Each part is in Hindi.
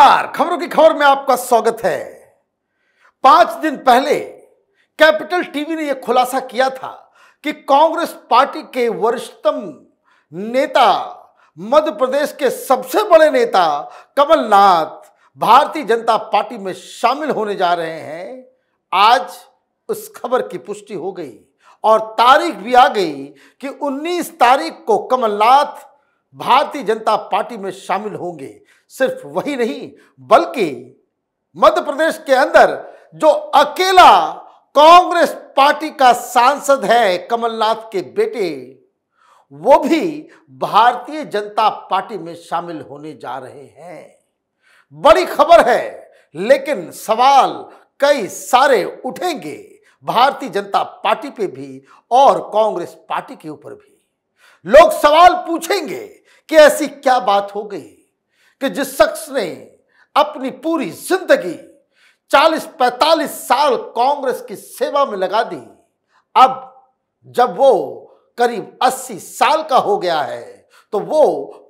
नमस्कार खबरों की खबर में आपका स्वागत है पांच दिन पहले कैपिटल टीवी ने यह खुलासा किया था कि कांग्रेस पार्टी के वरिष्ठतम नेता मध्य प्रदेश के सबसे बड़े नेता कमलनाथ भारतीय जनता पार्टी में शामिल होने जा रहे हैं आज उस खबर की पुष्टि हो गई और तारीख भी आ गई कि 19 तारीख को कमलनाथ भारतीय जनता पार्टी में शामिल होंगे सिर्फ वही नहीं बल्कि मध्य प्रदेश के अंदर जो अकेला कांग्रेस पार्टी का सांसद है कमलनाथ के बेटे वो भी भारतीय जनता पार्टी में शामिल होने जा रहे हैं बड़ी खबर है लेकिन सवाल कई सारे उठेंगे भारतीय जनता पार्टी पे भी और कांग्रेस पार्टी के ऊपर भी लोग सवाल पूछेंगे कि ऐसी क्या बात हो गई कि जिस शख्स ने अपनी पूरी जिंदगी 40-45 साल कांग्रेस की सेवा में लगा दी अब जब वो करीब 80 साल का हो गया है तो वो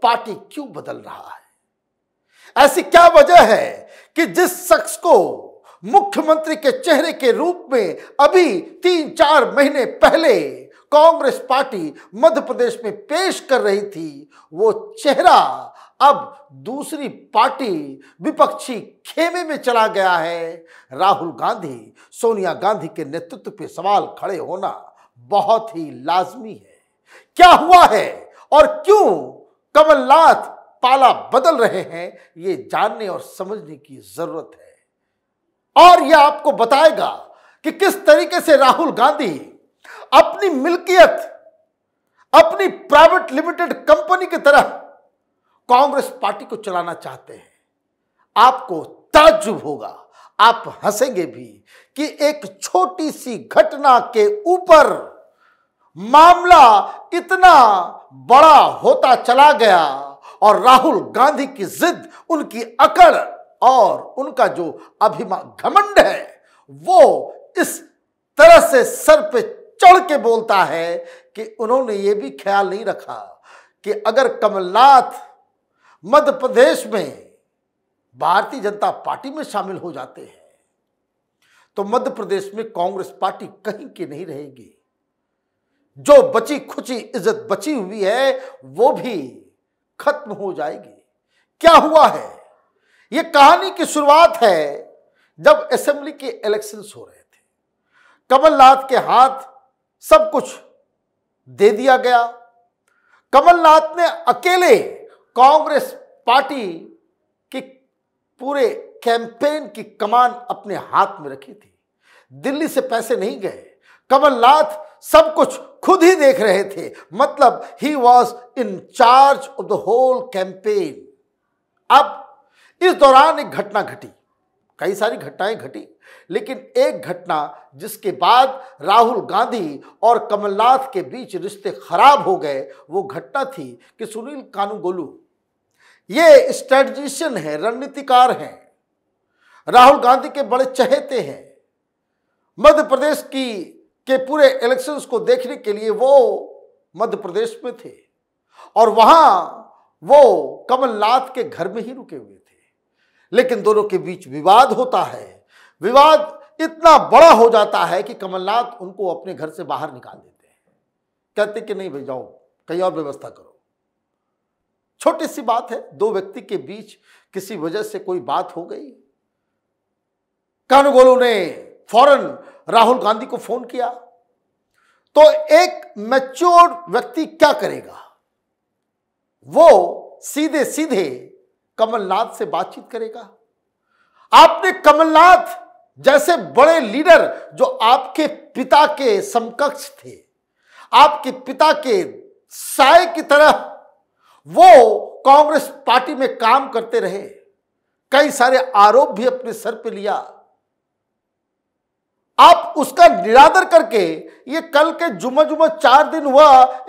पार्टी क्यों बदल रहा है ऐसी क्या वजह है कि जिस शख्स को मुख्यमंत्री के चेहरे के रूप में अभी तीन चार महीने पहले कांग्रेस पार्टी मध्य प्रदेश में पेश कर रही थी वो चेहरा अब दूसरी पार्टी विपक्षी खेमे में चला गया है राहुल गांधी सोनिया गांधी के नेतृत्व पे सवाल खड़े होना बहुत ही लाजमी है क्या हुआ है और क्यों कमलनाथ पाला बदल रहे हैं ये जानने और समझने की जरूरत है और यह आपको बताएगा कि किस तरीके से राहुल गांधी अपनी मिल्कियत अपनी प्राइवेट लिमिटेड कंपनी की तरह कांग्रेस पार्टी को चलाना चाहते हैं आपको ताजुब होगा आप हंसेंगे भी कि एक छोटी सी घटना के ऊपर मामला इतना बड़ा होता चला गया और राहुल गांधी की जिद उनकी अकड़ और उनका जो अभिमान घमंड है वो इस तरह से सर पे चढ़ के बोलता है कि उन्होंने ये भी ख्याल नहीं रखा कि अगर कमलनाथ मध्य प्रदेश में भारतीय जनता पार्टी में शामिल हो जाते हैं तो मध्य प्रदेश में कांग्रेस पार्टी कहीं की नहीं रहेगी जो बची खुची इज्जत बची हुई है वो भी खत्म हो जाएगी क्या हुआ है ये कहानी की शुरुआत है जब असेंबली के इलेक्शंस हो रहे थे कमलनाथ के हाथ सब कुछ दे दिया गया कमलनाथ ने अकेले कांग्रेस पार्टी के पूरे कैंपेन की कमान अपने हाथ में रखी थी दिल्ली से पैसे नहीं गए कमलनाथ सब कुछ खुद ही देख रहे थे मतलब he was in charge of the whole campaign अब इस दौरान एक घटना घटी कई सारी घटनाएं घटी लेकिन एक घटना जिसके बाद राहुल गांधी और कमलनाथ के बीच रिश्ते खराब हो गए वो घटना थी कि सुनील कानूगोलू ये स्ट्रेटजिशियन है रणनीतिकार हैं राहुल गांधी के बड़े चहेते हैं मध्य प्रदेश की के पूरे इलेक्शंस को देखने के लिए वो मध्य प्रदेश में थे और वहां वो कमलनाथ के घर में ही रुके हुए थे लेकिन दोनों के बीच विवाद होता है विवाद इतना बड़ा हो जाता है कि कमलनाथ उनको अपने घर से बाहर निकाल देते हैं कहते कि नहीं भाई जाओ कहीं और व्यवस्था करो छोटी सी बात है दो व्यक्ति के बीच किसी वजह से कोई बात हो गई कानूगोलो ने फौरन राहुल गांधी को फोन किया तो एक मैच्योर व्यक्ति क्या करेगा वो सीधे सीधे कमलनाथ से बातचीत करेगा आपने कमलनाथ जैसे बड़े लीडर जो आपके पिता के समकक्ष थे आपके पिता के साय की तरह वो कांग्रेस पार्टी में काम करते रहे कई सारे आरोप भी अपने सर पे लिया आप उसका निरादर करके ये कल के जुमा जुमा चार दिन हुआ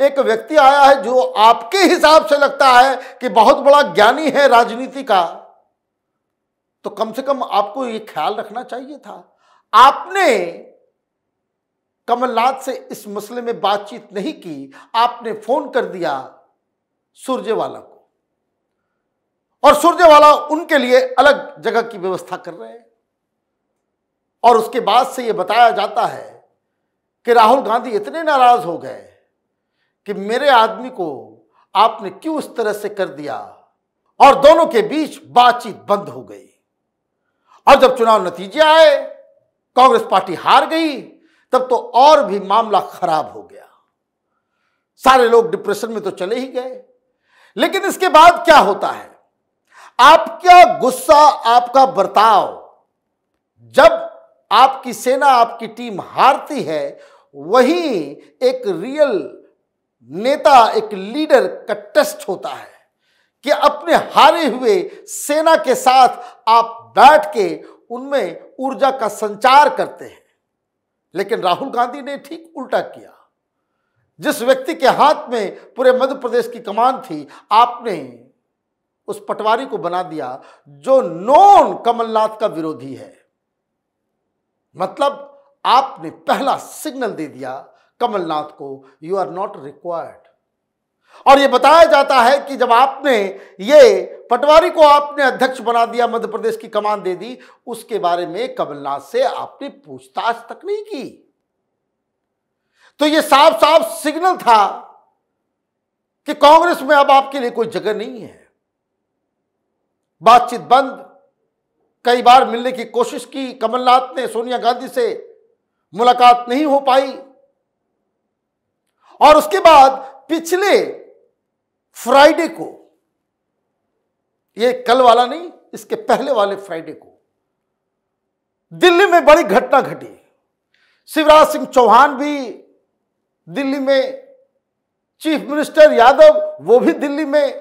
एक व्यक्ति आया है जो आपके हिसाब से लगता है कि बहुत बड़ा ज्ञानी है राजनीति का तो कम से कम आपको ये ख्याल रखना चाहिए था आपने कमलनाथ से इस मसले में बातचीत नहीं की आपने फोन कर दिया सूर्यवाला को और सूर्यवाला उनके लिए अलग जगह की व्यवस्था कर रहे हैं और उसके बाद से ये बताया जाता है कि राहुल गांधी इतने नाराज हो गए कि मेरे आदमी को आपने क्यों इस तरह से कर दिया और दोनों के बीच बातचीत बंद हो गई और जब चुनाव नतीजे आए कांग्रेस पार्टी हार गई तब तो और भी मामला खराब हो गया सारे लोग डिप्रेशन में तो चले ही गए लेकिन इसके बाद क्या होता है आपका गुस्सा आपका बर्ताव जब आपकी सेना आपकी टीम हारती है वही एक रियल नेता एक लीडर का टेस्ट होता है कि अपने हारे हुए सेना के साथ आप बैठ के उनमें ऊर्जा का संचार करते हैं लेकिन राहुल गांधी ने ठीक उल्टा किया जिस व्यक्ति के हाथ में पूरे मध्य प्रदेश की कमान थी आपने उस पटवारी को बना दिया जो नॉन कमलनाथ का विरोधी है मतलब आपने पहला सिग्नल दे दिया कमलनाथ को यू आर नॉट रिक्वायर्ड और यह बताया जाता है कि जब आपने ये पटवारी को आपने अध्यक्ष बना दिया मध्य प्रदेश की कमान दे दी उसके बारे में कमलनाथ से आपने पूछताछ तक नहीं की तो यह साफ साफ सिग्नल था कि कांग्रेस में अब आपके लिए कोई जगह नहीं है बातचीत बंद कई बार मिलने की कोशिश की कमलनाथ ने सोनिया गांधी से मुलाकात नहीं हो पाई और उसके बाद पिछले फ्राइडे को ये कल वाला नहीं इसके पहले वाले फ्राइडे को दिल्ली में बड़ी घटना घटी शिवराज सिंह चौहान भी दिल्ली में चीफ मिनिस्टर यादव वो भी दिल्ली में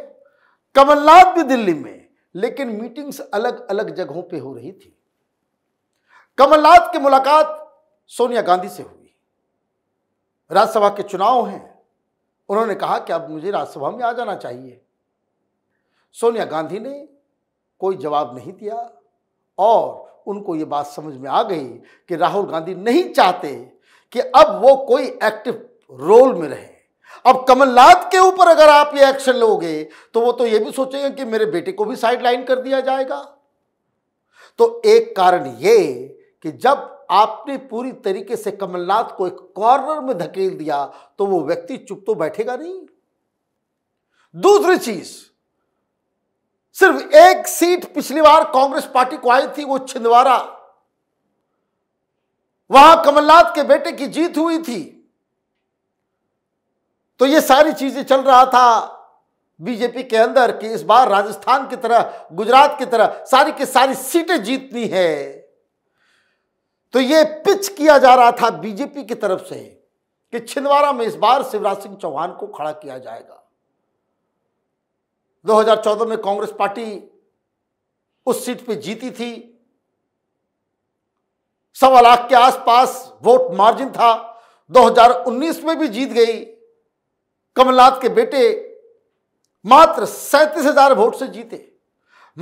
कमलनाथ भी दिल्ली में लेकिन मीटिंग्स अलग अलग जगहों पे हो रही थी कमलनाथ की मुलाकात सोनिया गांधी से हुई राज्यसभा के चुनाव हैं उन्होंने कहा कि अब मुझे राज्यसभा में आ जाना चाहिए सोनिया गांधी ने कोई जवाब नहीं दिया और उनको ये बात समझ में आ गई कि राहुल गांधी नहीं चाहते कि अब वो कोई एक्टिव रोल में रहें अब कमलनाथ के ऊपर अगर आप ये एक्शन लोगे तो वो तो ये भी सोचेंगे कि मेरे बेटे को भी साइडलाइन कर दिया जाएगा तो एक कारण ये कि जब आपने पूरी तरीके से कमलनाथ को एक कॉर्नर में धकेल दिया तो वो व्यक्ति चुप तो बैठेगा नहीं दूसरी चीज सिर्फ एक सीट पिछली बार कांग्रेस पार्टी को आई थी वो छिंदवाड़ा वहां कमलनाथ के बेटे की जीत हुई थी तो ये सारी चीज़ें चल रहा था बीजेपी के अंदर कि इस बार राजस्थान की तरह गुजरात की तरह सारी की सारी सीटें जीतनी है तो ये पिच किया जा रहा था बीजेपी की तरफ से कि छिंदवाड़ा में इस बार शिवराज सिंह चौहान को खड़ा किया जाएगा 2014 में कांग्रेस पार्टी उस सीट पे जीती थी सवा लाख के आसपास वोट मार्जिन था 2019 में भी जीत गई कमलनाथ के बेटे मात्र सैंतीस हजार वोट से जीते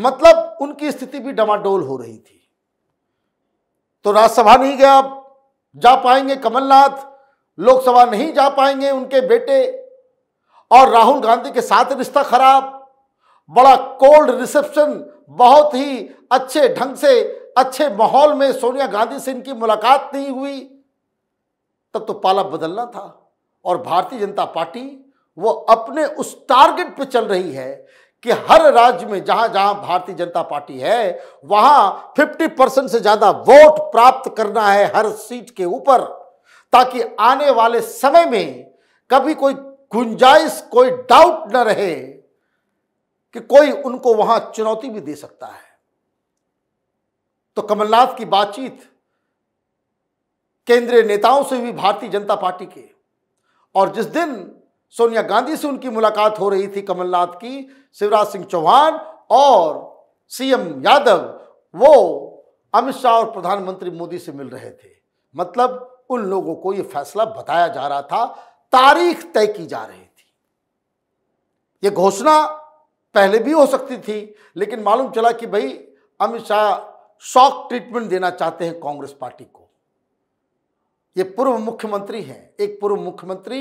मतलब उनकी स्थिति भी डमाडोल हो रही थी तो राज्यसभा नहीं गया जा पाएंगे कमलनाथ लोकसभा नहीं जा पाएंगे उनके बेटे और राहुल गांधी के साथ रिश्ता खराब बड़ा कोल्ड रिसेप्शन बहुत ही अच्छे ढंग से अच्छे माहौल में सोनिया गांधी से इनकी मुलाकात नहीं हुई तब तो पाला बदलना था और भारतीय जनता पार्टी वो अपने उस टारगेट पे चल रही है कि हर राज्य में जहां जहां भारतीय जनता पार्टी है वहां 50 परसेंट से ज्यादा वोट प्राप्त करना है हर सीट के ऊपर ताकि आने वाले समय में कभी कोई गुंजाइश कोई डाउट न रहे कि कोई उनको वहां चुनौती भी दे सकता है तो कमलनाथ की बातचीत केंद्रीय नेताओं से भी भारतीय जनता पार्टी के और जिस दिन सोनिया गांधी से उनकी मुलाकात हो रही थी कमलनाथ की शिवराज सिंह चौहान और सीएम यादव वो अमित शाह और प्रधानमंत्री मोदी से मिल रहे थे मतलब उन लोगों को ये फैसला बताया जा रहा था तारीख तय की जा रही थी ये घोषणा पहले भी हो सकती थी लेकिन मालूम चला कि भाई अमित शाह शॉक ट्रीटमेंट देना चाहते हैं कांग्रेस पार्टी को ये पूर्व मुख्यमंत्री हैं एक पूर्व मुख्यमंत्री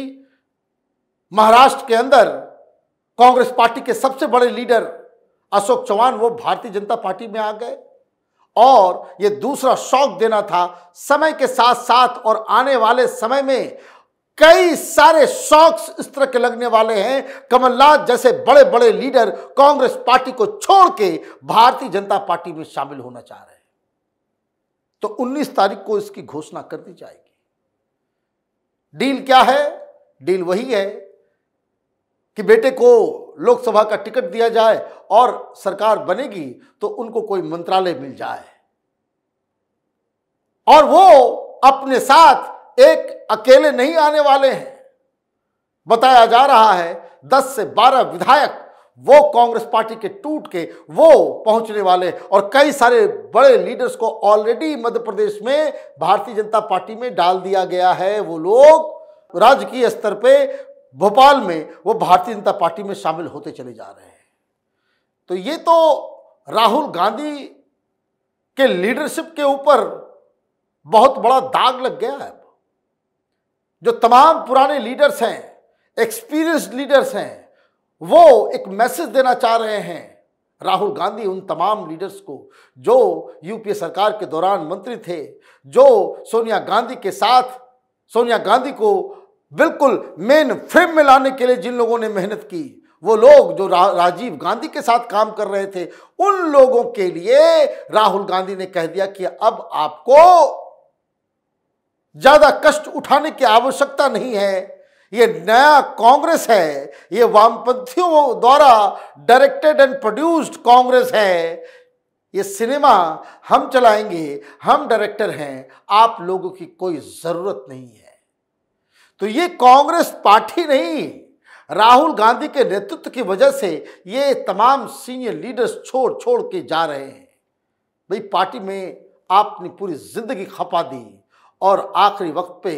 महाराष्ट्र के अंदर कांग्रेस पार्टी के सबसे बड़े लीडर अशोक चौहान वो भारतीय जनता पार्टी में आ गए और ये दूसरा शौक देना था समय के साथ साथ और आने वाले समय में कई सारे शौक इस तरह के लगने वाले हैं कमलनाथ जैसे बड़े बड़े लीडर कांग्रेस पार्टी को छोड़ के भारतीय जनता पार्टी में शामिल होना चाह रहे हैं तो 19 तारीख को इसकी घोषणा कर दी जाएगी डील क्या है डील वही है कि बेटे को लोकसभा का टिकट दिया जाए और सरकार बनेगी तो उनको कोई मंत्रालय मिल जाए और वो अपने साथ एक अकेले नहीं आने वाले हैं बताया जा रहा है 10 से 12 विधायक वो कांग्रेस पार्टी के टूट के वो पहुंचने वाले और कई सारे बड़े लीडर्स को ऑलरेडी मध्य प्रदेश में भारतीय जनता पार्टी में डाल दिया गया है वो लोग राजकीय स्तर पे भोपाल में वो भारतीय जनता पार्टी में शामिल होते चले जा रहे हैं तो ये तो राहुल गांधी के लीडरशिप के ऊपर बहुत बड़ा दाग लग गया है जो तमाम पुराने लीडर्स हैं एक्सपीरियंस लीडर्स हैं वो एक मैसेज देना चाह रहे हैं राहुल गांधी उन तमाम लीडर्स को जो यूपीए सरकार के दौरान मंत्री थे जो सोनिया गांधी के साथ सोनिया गांधी को बिल्कुल मेन फ्रेम में लाने के लिए जिन लोगों ने मेहनत की वो लोग जो रा, राजीव गांधी के साथ काम कर रहे थे उन लोगों के लिए राहुल गांधी ने कह दिया कि अब आपको ज्यादा कष्ट उठाने की आवश्यकता नहीं है ये नया कांग्रेस है ये वामपंथियों द्वारा डायरेक्टेड एंड प्रोड्यूस्ड कांग्रेस है ये सिनेमा हम चलाएंगे हम डायरेक्टर हैं आप लोगों की कोई ज़रूरत नहीं है तो ये कांग्रेस पार्टी नहीं राहुल गांधी के नेतृत्व की वजह से ये तमाम सीनियर लीडर्स छोड़ छोड़ के जा रहे हैं भाई पार्टी में आपने पूरी ज़िंदगी खपा दी और आखिरी वक्त पे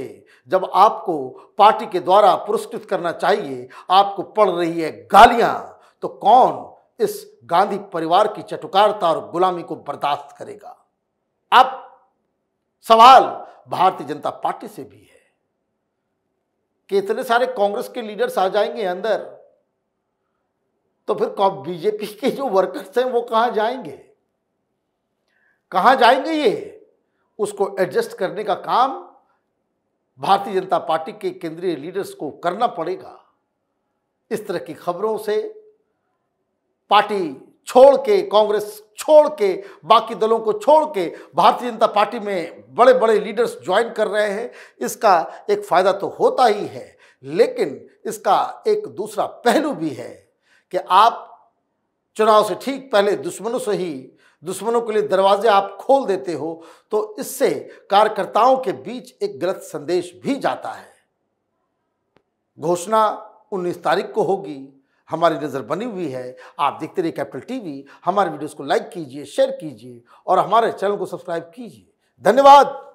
जब आपको पार्टी के द्वारा पुरस्कृत करना चाहिए आपको पड़ रही है गालियां तो कौन इस गांधी परिवार की चटुकारता और गुलामी को बर्दाश्त करेगा अब सवाल भारतीय जनता पार्टी से भी है कि इतने सारे कांग्रेस के लीडर्स आ जाएंगे अंदर तो फिर बीजेपी के जो वर्कर्स हैं वो कहां जाएंगे कहां जाएंगे ये उसको एडजस्ट करने का काम भारतीय जनता पार्टी के केंद्रीय लीडर्स को करना पड़ेगा इस तरह की खबरों से पार्टी छोड़ के कांग्रेस छोड़ के बाकी दलों को छोड़ के भारतीय जनता पार्टी में बड़े बड़े लीडर्स ज्वाइन कर रहे हैं इसका एक फ़ायदा तो होता ही है लेकिन इसका एक दूसरा पहलू भी है कि आप चुनाव से ठीक पहले दुश्मनों से ही दुश्मनों के लिए दरवाजे आप खोल देते हो तो इससे कार्यकर्ताओं के बीच एक गलत संदेश भी जाता है घोषणा 19 तारीख को होगी हमारी नज़र बनी हुई है आप देखते रहिए कैपिटल टीवी हमारे वीडियोस को लाइक कीजिए शेयर कीजिए और हमारे चैनल को सब्सक्राइब कीजिए धन्यवाद